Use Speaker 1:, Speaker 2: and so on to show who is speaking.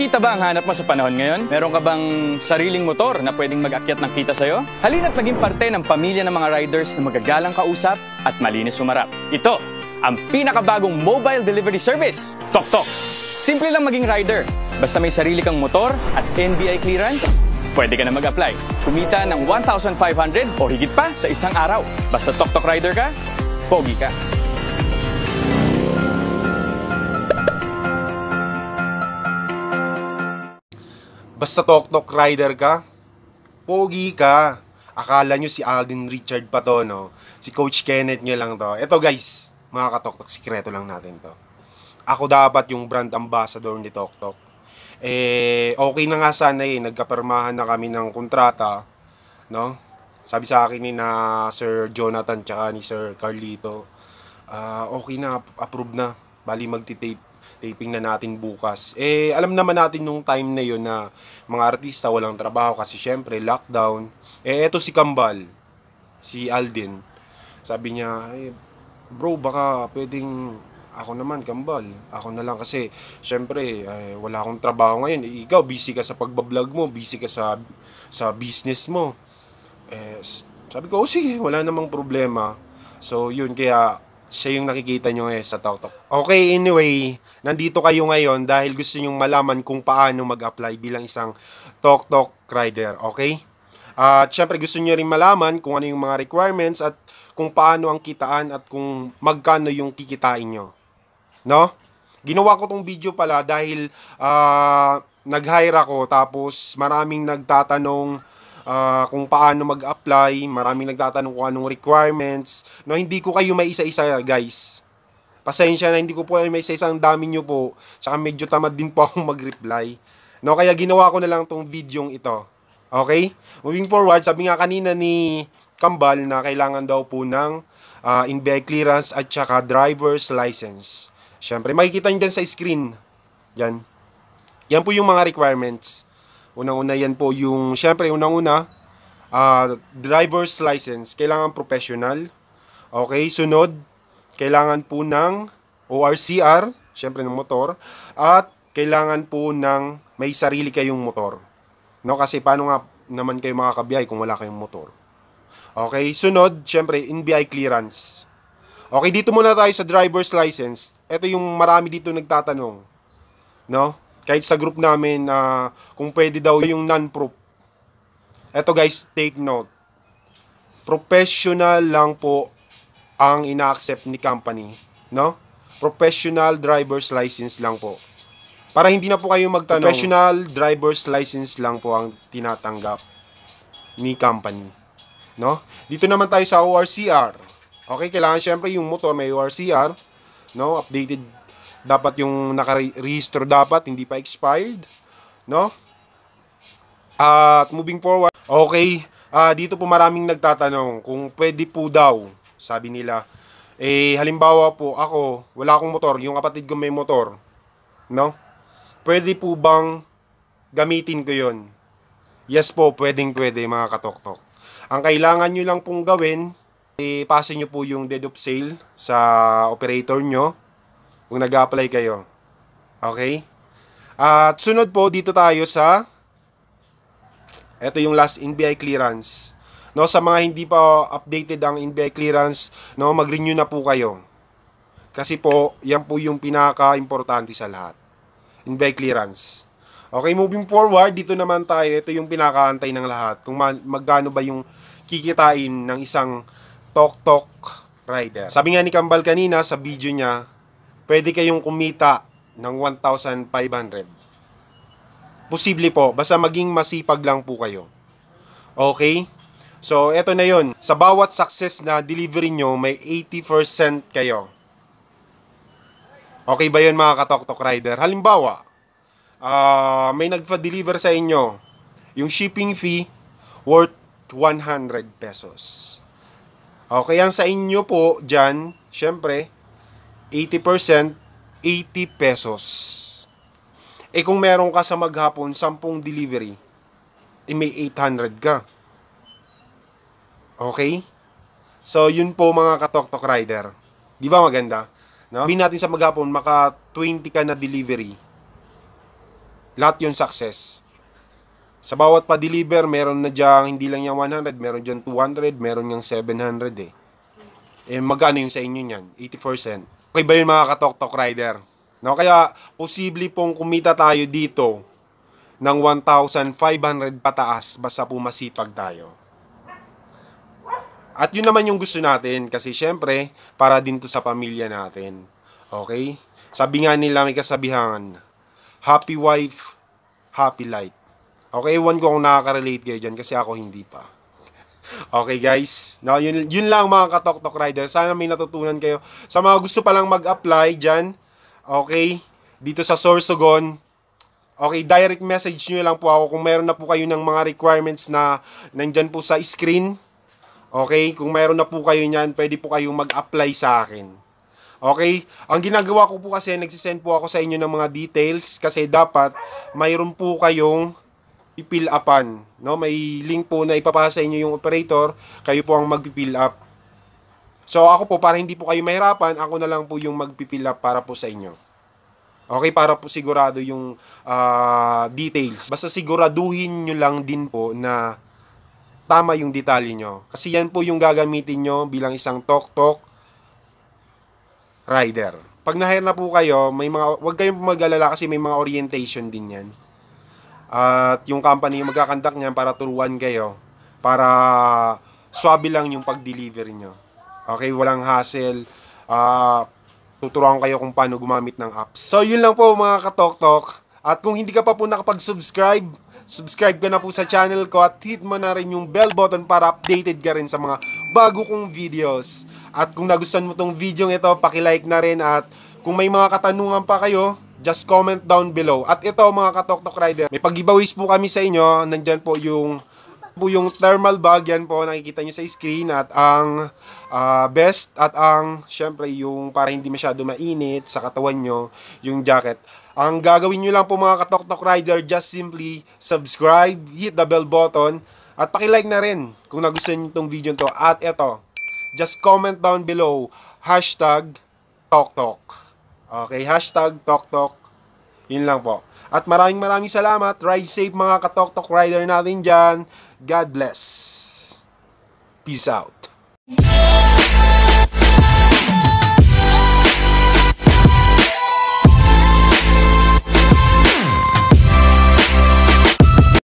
Speaker 1: Kita ba ang hanap mo sa panahon ngayon? Meron ka bang sariling motor na pwedeng mag-akyat ng kita sa'yo? Halina't maging parte ng pamilya ng mga riders na magagalang kausap at malinis sumarap. Ito, ang pinakabagong mobile delivery service, Tok Tok! Simple lang maging rider. Basta may sarili kang motor at NBI clearance, pwede ka na mag-apply. Kumita ng 1,500 o higit pa sa isang araw. Basta TokTok rider ka, pogi ka. Basta tok-tok rider ka, pogi ka. Akala nyo si Alden Richard pa to, no? Si Coach Kenneth nyo lang to. Ito guys, mga katoktok, sikreto lang natin to. Ako dapat yung brand ambassador ni Toktok. Eh, okay na nga sana eh, nagkapermahan na kami ng kontrata, no? Sabi sa akin ni na Sir Jonathan tsaka ni Sir Carlito, uh, okay na, approved na. Bali magti-tape taping na natin bukas. Eh, alam naman natin nung time na yon na mga artista walang trabaho kasi syempre lockdown. Eh, eto si Kambal, si Alden. Sabi niya, eh, bro, baka pwedeng ako naman, Kambal. Ako na lang kasi, syempre, eh, wala akong trabaho ngayon. Eh, ikaw, busy ka sa pagbablog mo, busy ka sa, sa business mo. Eh, sabi ko, oh, sige, wala namang problema. So, yun, kaya siya yung nakikita nyo eh sa TikTok. Okay, anyway, Nandito kayo ngayon dahil gusto nyong malaman kung paano mag-apply bilang isang TokTok rider, okay? Uh, at syempre gusto nyo rin malaman kung ano yung mga requirements at kung paano ang kitaan at kung magkano yung kikitain nyo. No? Ginawa ko tong video pala dahil uh, nag-hire ako tapos maraming nagtatanong uh, kung paano mag-apply, maraming nagtatanong kung anong requirements. No, hindi ko kayo may isa-isa guys. Pasensya na, hindi ko po may sa isang dami nyo po. Tsaka medyo tamad din po akong mag-reply. No, kaya ginawa ko na lang tong videong ito. Okay? Moving forward, sabi nga kanina ni Kambal na kailangan daw po ng uh, in-vehicle clearance at saka driver's license. Siyempre, makikita nyo dyan sa screen. Yan. Yan po yung mga requirements. Unang-una yan po yung, siyempre, unang-una, uh, driver's license. Kailangan professional. Okay, sunod, kailangan po ng ORCR, syempre ng motor, at kailangan po ng may sarili kayong motor. No, kasi paano nga naman kayo makakabiyay kung wala kayong motor? Okay, sunod, syempre, NBI clearance. Okay, dito muna tayo sa driver's license. Ito yung marami dito nagtatanong. No? Kahit sa group namin na uh, kung pwede daw yung non-proof. Ito guys, take note. Professional lang po ang ina-accept ni company, no? Professional driver's license lang po. Para hindi na po kayo magtanong, professional driver's license lang po ang tinatanggap ni company, no? Dito naman tayo sa ORCR. Okay, kailangan syempre yung motor may ORCR, no? Updated dapat yung naka-register dapat, hindi pa expired, no? At moving forward, okay, uh, dito po maraming nagtatanong kung pwede po daw sabi nila. Eh, halimbawa po, ako, wala akong motor, yung kapatid ko may motor, no? Pwede po bang gamitin ko yon? Yes po, pwedeng pwede mga katoktok. Ang kailangan nyo lang pong gawin, ipasa nyo po yung dead of sale sa operator nyo kung nag-apply kayo. Okay? At sunod po, dito tayo sa ito yung last NBI clearance. No, sa mga hindi pa updated ang NBI clearance, no, mag-renew na po kayo. Kasi po, yan po yung pinaka-importante sa lahat. NBI clearance. Okay, moving forward, dito naman tayo. Ito yung pinakaantay ng lahat. Kung magkano ba yung kikitain ng isang tok-tok rider. Sabi nga ni Kambal kanina sa video niya, pwede kayong kumita ng 1,500. Posible po, basta maging masipag lang po kayo. Okay? So, eto na yun. Sa bawat success na delivery nyo, may 80% kayo. Okay ba yun mga katoktok rider? Halimbawa, uh, may nagpa-deliver sa inyo yung shipping fee worth 100 pesos. Okay, yan sa inyo po dyan, syempre, 80%, 80 pesos. Eh kung meron ka sa maghapon, 10 delivery, eh may 800 ka. Okay? So, yun po mga katoktok rider. Di ba maganda? No? Sabihin natin sa maghapon, maka 20 ka na delivery. Lahat yun success. Sa bawat pa-deliver, meron na dyan, hindi lang yung 100, meron dyan 200, meron yung 700 eh. Eh, magkano yung sa inyo niyan? 84 cent. Okay ba yun mga katoktok rider? No, kaya posible pong kumita tayo dito ng 1,500 pataas basta po masipag tayo. At yun naman yung gusto natin kasi syempre para din to sa pamilya natin. Okay? Sabi nga nila may kasabihan, happy wife, happy life. Okay, ewan ko kung nakaka-relate kayo dyan kasi ako hindi pa. Okay guys, no, yun, yun lang mga katok-tok rider. Sana may natutunan kayo. Sa mga gusto palang mag-apply dyan, okay, dito sa Sorsogon, okay, direct message nyo lang po ako kung meron na po kayo ng mga requirements na nandyan po sa screen Okay? Kung mayroon na po kayo niyan, pwede po kayong mag-apply sa akin. Okay? Ang ginagawa ko po kasi, nagsisend po ako sa inyo ng mga details kasi dapat mayroon po kayong i-fill upan. No? May link po na ipapasa sa inyo yung operator, kayo po ang mag-fill up. So ako po, para hindi po kayo mahirapan, ako na lang po yung mag-fill up para po sa inyo. Okay, para po sigurado yung uh, details. Basta siguraduhin nyo lang din po na tama yung detalye nyo. Kasi yan po yung gagamitin nyo bilang isang tok-tok rider. Pag nahire na po kayo, may mga, huwag kayong mag-alala kasi may mga orientation din yan. At yung company yung magkakandak niyan para turuan kayo. Para swabe lang yung pag-deliver nyo. Okay, walang hassle. Uh, tuturuan kayo kung paano gumamit ng apps. So, yun lang po mga katoktok. At kung hindi ka pa po nakapag-subscribe, subscribe ka na po sa channel ko at hit mo na rin yung bell button para updated ka rin sa mga bago kong videos. At kung nagustuhan mo tong video ito, paki-like na rin at kung may mga katanungan pa kayo, just comment down below. At ito mga katoktok rider, may pag-giveaways po kami sa inyo. Nandyan po yung po yung thermal bag yan po nakikita nyo sa screen at ang uh, best at ang syempre yung para hindi masyado mainit sa katawan nyo yung jacket ang gagawin nyo lang po mga katoktok rider just simply subscribe hit the bell button at pakilike na rin kung nagustuhan nyo itong video to at eto just comment down below hashtag toktok okay hashtag toktok yun lang po at maraming maraming salamat. Ride safe mga katoktok rider natin dyan. God bless. Peace out.